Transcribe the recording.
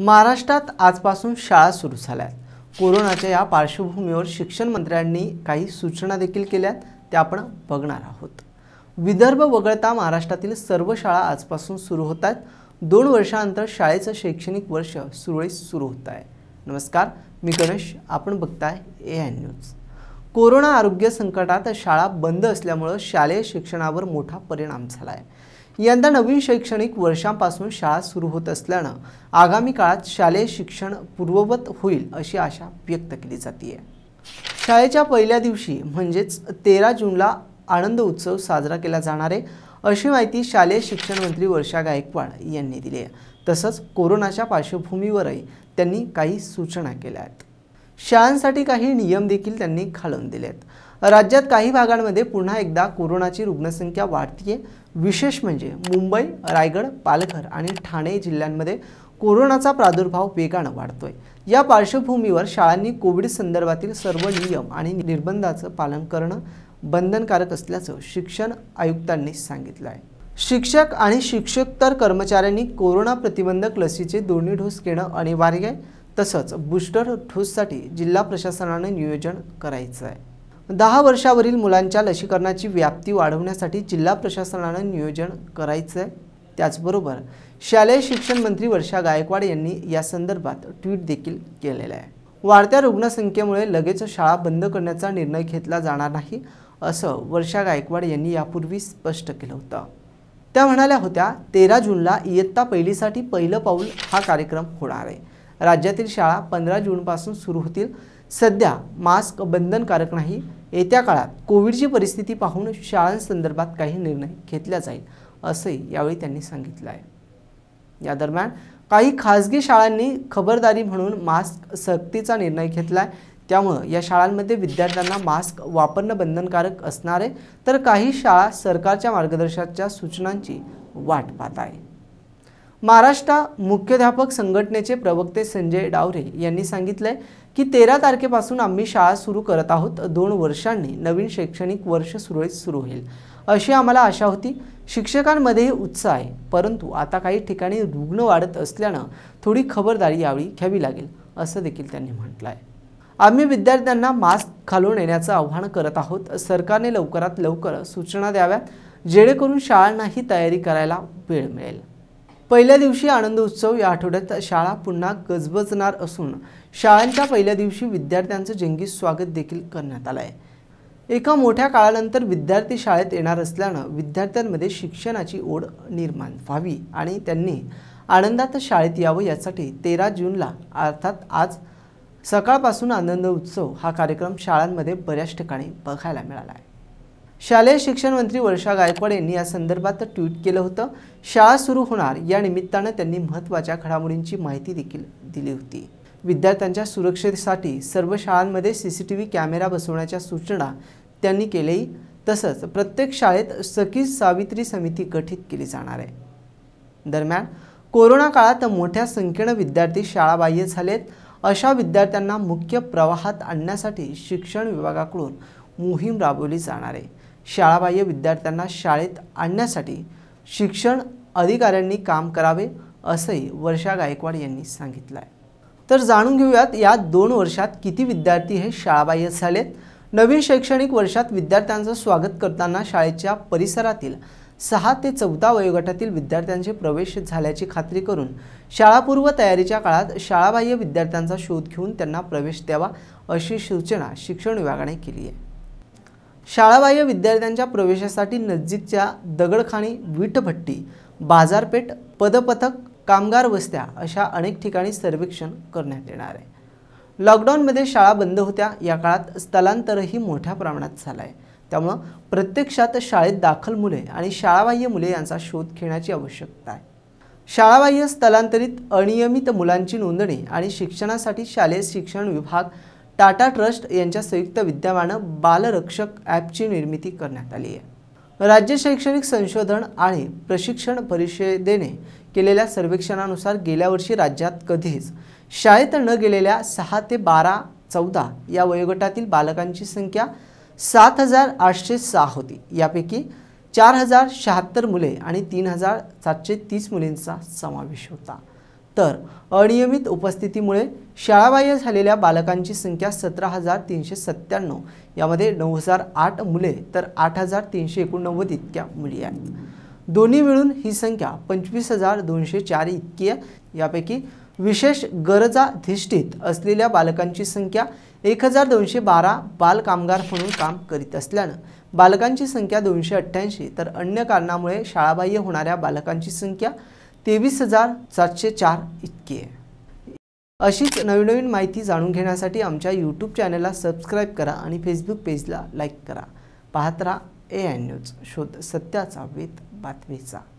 महाराष्ट्रात आजपासून शाळा सुरू झाल्या आहेत कोरोनाच्या या पार्श्वभूमीवर शिक्षण मंत्र्यांनी काही सूचना देखील केल्यात त्या आपण बघणार आहोत विदर्भ वगळता महाराष्ट्रातील सर्व शाळा आजपासून सुरू होत आहेत दोन वर्षानंतर शाळेचं शैक्षणिक वर्ष सुरळीत सुरू होत आहे नमस्कार मी गणेश आपण बघताय ए एन न्यूज कोरोना आरोग्य संकटात शाळा बंद असल्यामुळं शालेय शिक्षणावर मोठा परिणाम झाला आहे यंदा नवीन शैक्षणिक वर्षांपासून शाळा सुरू होत असल्यानं आगामी काळात शालेय शिक्षण पूर्ववत होईल अशी आशा व्यक्त केली जाते शाळेच्या पहिल्या दिवशी म्हणजेच तेरा जूनला आनंद उत्सव साजरा केला जाणार आहे अशी माहिती शालेय शिक्षण मंत्री वर्षा गायकवाड यांनी दिली आहे तसंच कोरोनाच्या पार्श्वभूमीवरही त्यांनी काही सूचना केल्या आहेत शाळांसाठी काही नियम देखील त्यांनी घालून दिले आहेत राज्यात काही भागांमध्ये पुन्हा एकदा कोरोनाची रुग्णसंख्या वाढतीये विशेष म्हणजे मुंबई रायगड पालघर आणि ठाणे जिल्ह्यांमध्ये कोरोनाचा प्रादुर्भाव वेगानं वाढतोय या पार्श्वभूमीवर शाळांनी कोविड संदर्भातील सर्व नियम आणि निर्बंधाचं पालन करणं बंधनकारक असल्याचं शिक्षण आयुक्तांनी सांगितलं आहे शिक्षक आणि शिक्षकतर कर्मचाऱ्यांनी कोरोना प्रतिबंधक लसीचे दोन्ही डोस घेणं अनिवार्य आहे तसंच बूस्टर डोससाठी जिल्हा प्रशासनाने नियोजन करायचं आहे दहा वर्षावरील मुलांच्या लसीकरणाची व्याप्ती वाढवण्यासाठी जिल्हा प्रशासनानं नियोजन करायचं आहे त्याचबरोबर शालेय शिक्षण मंत्री वर्षा गायकवाड यांनी या संदर्भात ट्विट देखील केलेलं आहे वाढत्या रुग्णसंख्येमुळे लगेच शाळा बंद करण्याचा निर्णय घेतला जाणार नाही असं वर्षा गायकवाड यांनी यापूर्वी स्पष्ट केलं होतं त्या म्हणाल्या होत्या तेरा जूनला इयत्ता पहिलीसाठी पहिलं पाऊल हा कार्यक्रम होणार आहे राज्यातील शाळा पंधरा जूनपासून सुरू होतील सध्या मास्क बंधनकारक नाही येत्या काळात कोविडची परिस्थिती पाहून शाळांसंदर्भात काही निर्णय घेतला जाईल असंही यावेळी त्यांनी सांगितलं आहे या दरम्यान काही खाजगी शाळांनी खबरदारी म्हणून मास्क सक्तीचा निर्णय घेतला आहे त्यामुळं या शाळांमध्ये विद्यार्थ्यांना मास्क वापरणं बंधनकारक असणार आहे तर काही शाळा सरकारच्या मार्गदर्शनाच्या सूचनांची वाट पाहत आहे महाराष्ट्र मुख्याध्यापक संघटनेचे प्रवक्ते संजय डावरे यांनी सांगितलं आहे की तेरा तारखेपासून आम्ही शाळा सुरू करत आहोत दोन वर्षांनी नवीन शैक्षणिक वर्ष सुरळीत सुरू होईल अशी आम्हाला आशा होती शिक्षकांमध्येही उत्साह आहे परंतु आता काही ठिकाणी रुग्ण वाढत असल्यानं थोडी खबरदारी यावेळी घ्यावी लागेल असं देखील त्यांनी म्हटलं आहे आम्ही विद्यार्थ्यांना मास्क घालून येण्याचं आव्हान करत आहोत सरकारने लवकरात लवकर सूचना द्याव्यात जेणेकरून शाळांनाही तयारी करायला वेळ मिळेल पहिल्या दिवशी आनंद उत्सव या आठवड्यात शाळा पुन्हा गजबजणार असून शाळांच्या पहिल्या दिवशी विद्यार्थ्यांचं जंगी स्वागत देखील करण्यात आलं आहे एका मोठ्या काळानंतर विद्यार्थी शाळेत येणार असल्यानं विद्यार्थ्यांमध्ये शिक्षणाची ओढ निर्माण व्हावी आणि त्यांनी आनंदात शाळेत यावं यासाठी तेरा जूनला अर्थात आज सकाळपासून आनंद उत्सव हा कार्यक्रम शाळांमध्ये बऱ्याच ठिकाणी बघायला मिळाला आहे शालेय शिक्षण मंत्री वर्षा गायकवाड यांनी या संदर्भात ट्विट केलं होतं शाळा सुरू होणार या निमित्तानं त्यांनी महत्त्वाच्या घडामोडींची माहिती देखील दिली होती विद्यार्थ्यांच्या सुरक्षेसाठी सर्व शाळांमध्ये C C T V camera बसवण्याच्या सूचना त्यांनी केल्याही तसंच प्रत्येक शाळेत सखी सावित्री समिती गठीत केली जाणार आहे दरम्यान कोरोना काळात मोठ्या संख्येनं विद्यार्थी शाळाबाह्य झालेत अशा विद्यार्थ्यांना मुख्य प्रवाहात आणण्यासाठी शिक्षण विभागाकडून मोहीम राबवली जाणार आहे शाळाबाह्य विद्यार्थ्यांना शाळेत आणण्यासाठी शिक्षण अधिकाऱ्यांनी काम करावे असंही वर्षा गायकवाड यांनी सांगितलं आहे तर जाणून घेऊयात या दोन वर्षात किती विद्यार्थी हे शाळाबाह्य झालेत नवीन शैक्षणिक वर्षात विद्यार्थ्यांचं स्वागत करताना शाळेच्या परिसरातील सहा ते चौदा वयोगटातील विद्यार्थ्यांचे प्रवेश झाल्याची खात्री करून शाळापूर्व तयारीच्या काळात शाळाबाह्य विद्यार्थ्यांचा शोध घेऊन त्यांना प्रवेश द्यावा अशी सूचना शिक्षण विभागाने केली आहे शाळाबाह्य विद्यार्थ्यांच्या प्रवेशासाठी नजीकच्या दगडखाणी वीटभट्टी बाजारपेठ पदपथक कामगार वस्त्या अशा अनेक ठिकाणी सर्वेक्षण करण्यात येणार आहे लॉकडाऊनमध्ये शाळा बंद होत्या या काळात स्थलांतरही मोठ्या प्रमाणात झालं आहे त्यामुळं प्रत्यक्षात शाळेत दाखल मुले आणि शाळाबाह्य मुले यांचा शोध घेण्याची आवश्यकता आहे शाळाबाह्य स्थलांतरित अनियमित मुलांची नोंदणी आणि शिक्षणासाठी शालेय शिक्षण विभाग टाटा ट्रस्ट यांच्या संयुक्त विद्यमानं बालरक्षक ॲपची निर्मिती करण्यात आली आहे राज्य शैक्षणिक संशोधन आणि प्रशिक्षण परिषदेने केलेल्या सर्वेक्षणानुसार गेल्या वर्षी राज्यात कधीच शाळेत न गेलेल्या सहा ते बारा चौदा या वयोगटातील बालकांची संख्या सात हजार आठशे सहा होती यापैकी चार हजार शहात्तर मुले आणि तीन हजार सातशे तीस मुलींचा समावेश होता तर अनियमित उपस्थितीमुळे शाळाबाह्य झालेल्या बालकांची संख्या सतरा हजार तीनशे सत्त्याण्णव यामध्ये नऊ हजार आठ मुले तर आठ हजार तीनशे एकोणनव्वद इतक्या मुली आहेत दोन्ही मिळून ही संख्या पंचवीस हजार दोनशे चार इतकी आहे यापैकी विशेष गरजाधिष्ठित असलेल्या बालकांची संख्या एक हजार दोनशे बारा बालकामगार म्हणून काम करीत असल्यानं बालकांची संख्या दोनशे अठ्ठ्याऐंशी तर अन्य कारणामुळे शाळाबाह्य होणाऱ्या बालकांची संख्या तेवीस हजार सातशे चार इतकी आहे अशीच नवीन नवीन माहिती जाणून घेण्यासाठी आमच्या यूट्यूब चॅनलला सबस्क्राईब करा आणि फेसबुक पेजला लाईक करा पाहत राहा ए एन न्यूज शोध सत्याचा वेत बातमीचा